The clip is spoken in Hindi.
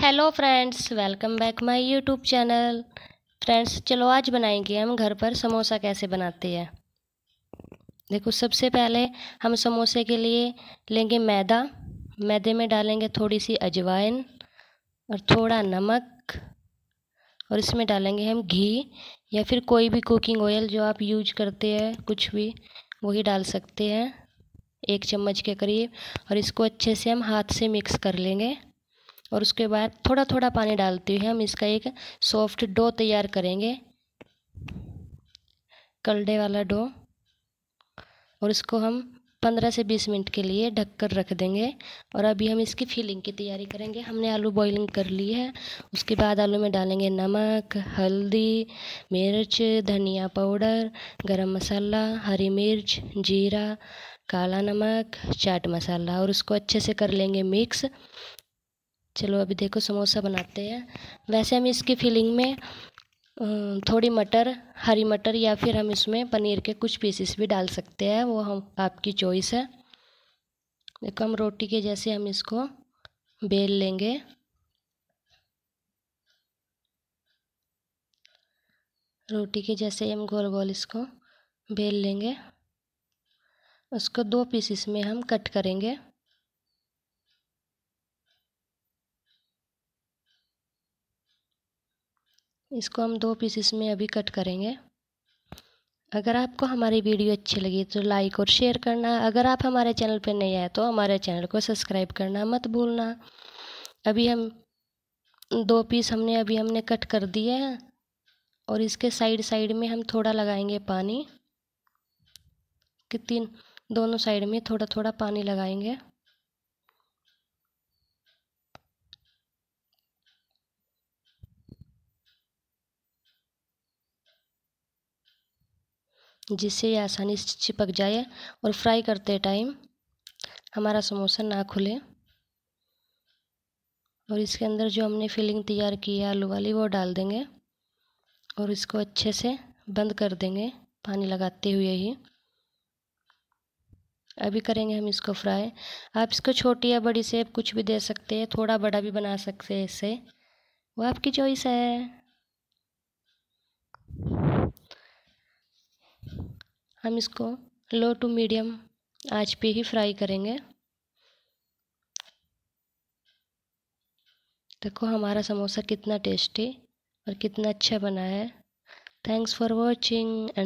hello friends welcome back my YouTube channel friends चलो आज बनाएंगे हम घर पर समोसा कैसे बनाते हैं देखो सबसे पहले हम समोसे के लिए लेंगे मैदा मैदे में डालेंगे थोड़ी सी अजवाइन और थोड़ा नमक और इसमें डालेंगे हम घी या फिर कोई भी कुकिंग ऑयल जो आप यूज करते हैं कुछ भी वही डाल सकते हैं एक चम्मच के करीब और इसको अच्छे से हम हाथ से मिक्स कर लेंगे और उसके बाद थोड़ा थोड़ा पानी डालते हुए हम इसका एक सॉफ्ट डो तैयार करेंगे कलडे वाला डो और इसको हम पंद्रह से बीस मिनट के लिए ढक कर रख देंगे और अभी हम इसकी फिलिंग की तैयारी करेंगे हमने आलू बॉइलिंग कर ली है उसके बाद आलू में डालेंगे नमक हल्दी मिर्च धनिया पाउडर गरम मसाला हरी मिर्च जीरा काला नमक चाट मसाला और उसको अच्छे से कर लेंगे मिक्स चलो अभी देखो समोसा बनाते हैं वैसे हम इसकी फिलिंग में थोड़ी मटर हरी मटर या फिर हम इसमें पनीर के कुछ पीसेस भी डाल सकते हैं वो हम आपकी चॉइस है देखो हम रोटी के जैसे हम इसको बेल लेंगे रोटी के जैसे हम गोल गोल इसको बेल लेंगे उसको दो पीसेस में हम कट करेंगे इसको हम दो पीसेस में अभी कट करेंगे अगर आपको हमारी वीडियो अच्छी लगी तो लाइक और शेयर करना अगर आप हमारे चैनल पर नए आए तो हमारे चैनल को सब्सक्राइब करना मत भूलना अभी हम दो पीस हमने अभी हमने कट कर दिए हैं और इसके साइड साइड में हम थोड़ा लगाएंगे पानी कि तीन दोनों साइड में थोड़ा थोड़ा पानी लगाएंगे जिससे ये आसानी से चिपक जाए और फ्राई करते टाइम हमारा समोसा ना खुले और इसके अंदर जो हमने फिलिंग तैयार की है आलू वाली वो डाल देंगे और इसको अच्छे से बंद कर देंगे पानी लगाते हुए ही अभी करेंगे हम इसको फ्राई आप इसको छोटी या बड़ी सेब कुछ भी दे सकते हैं थोड़ा बड़ा भी बना सकते हैं इससे वो आपकी चॉइस है हम इसको लो टू मीडियम आज पे ही फ्राई करेंगे देखो हमारा समोसा कितना टेस्टी और कितना अच्छा बना है थैंक्स फॉर वॉचिंग एंड